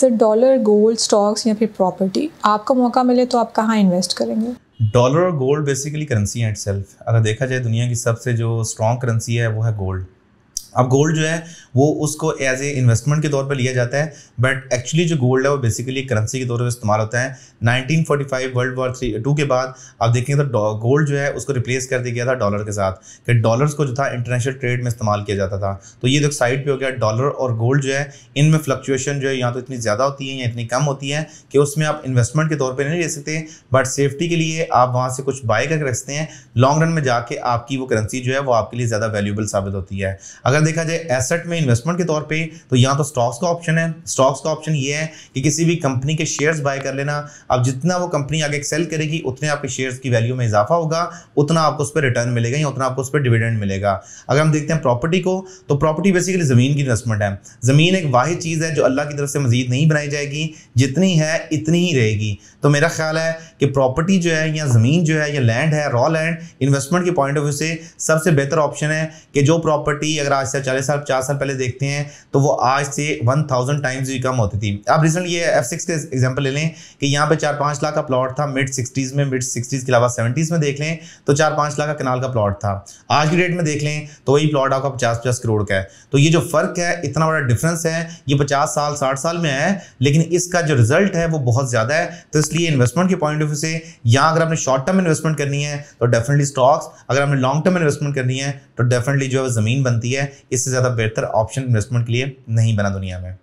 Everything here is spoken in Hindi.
सर डॉलर गोल्ड स्टॉक्स या फिर प्रॉपर्टी आपको मौका मिले तो आप कहाँ इन्वेस्ट करेंगे डॉलर और गोल्ड बेसिकली करेंसी है इट अगर देखा जाए दुनिया की सबसे जो स्ट्रॉन्ग करेंसी है वो है गोल्ड अब गोल्ड जो है वो उसको एज ए इन्वेस्टमेंट के तौर पर लिया जाता है बट एक्चुअली जो गोल्ड है वो बेसिकली करेंसी के तौर पर इस्तेमाल होता है 1945 वर्ल्ड वॉर थ्री टू के बाद आप देखें तो गोल्ड जो है उसको रिप्लेस कर दिया गया था डॉलर के साथ कि डॉलर्स को जो था इंटरनेशनल ट्रेड में इस्तेमाल किया जाता था तो ये जो साइड पर हो गया डॉलर और गोल्ड जो है इनमें फ्लक्चुएशन जो है यहाँ तो इतनी ज़्यादा होती है या इतनी कम होती है कि उसमें आप इन्वेस्टमेंट के तौर पर नहीं ले सकते बट सेफ्टी के लिए आप वहाँ से कुछ बाय करके रखते हैं लॉन्ग रन में जाके आपकी वो करेंसी जो है वो आपके लिए ज़्यादा वैल्यूबल साबित होती है अगर अगर देखा जाए एसेट में इन्वेस्टमेंट के तौर पे तो यहाँ तो स्टॉक्स का ऑप्शन है स्टॉक्स का ऑप्शन ये है कि किसी भी कंपनी के शेयर्स बाय कर लेना अब जितना वो कंपनी आगे सेल करेगी उतने आपके शेयर्स की वैल्यू में इजाफा होगा उतना आपको उस पर रिटर्न मिलेगा या उतना आपको उस पर डिविडेंड मिलेगा अगर हम देखते हैं प्रॉपर्टी को तो प्रॉपर्टी बेसिकली ज़मीन की इन्वेस्टमेंट है ज़मीन एक वाहि चीज़ है जो अल्लाह की तरफ से मजीद नहीं बनाई जाएगी जितनी है इतनी ही रहेगी तो मेरा ख्याल है कि प्रॉपर्टी जो है या ज़मीन जो है या लैंड है रॉ लैंड इन्वेस्टमेंट के पॉइंट ऑफ व्यू से सबसे बेहतर ऑप्शन है कि जो प्रॉपर्टी अगर आज से चालीस साल पचास साल पहले देखते हैं तो वो आज से वन थाउजेंड टाइम्स भी कम होती थी अब रिसेंट ये एफ सिक्स के एग्जाम्पल ले लें कि यहाँ पे चार पाँच लाख का प्लॉट था मिड सिक्सटीज़ में मिड सिक्सटीज़ के अलावा सेवेंटीज़ में देख लें तो चार पाँच लाख का कनाल का प्लॉट था आज की डेट में देख लें तो वही प्लॉट आपका पचास पचास करोड़ का है तो ये जो फ़र्क है इतना बड़ा डिफरेंस है ये पचास साल साठ साल में है लेकिन इसका जो रिजल्ट है वो बहुत ज़्यादा है तो इसलिए इन्वेस्टमेंट के पॉइंट ऑफ व्यू से यहाँ अगर आपने शॉर्ट टर्म इन्वेस्टमेंट करनी है तो डेफिनेटली स्टॉक्स अगर आपने लॉन्ग टर्म इन्वेस्टमेंट करनी है तो डेफिनेटली जो है ज़मीन बनती है इससे ज़्यादा बेहतर ऑप्शन इन्वेस्टमेंट के लिए नहीं बना दुनिया में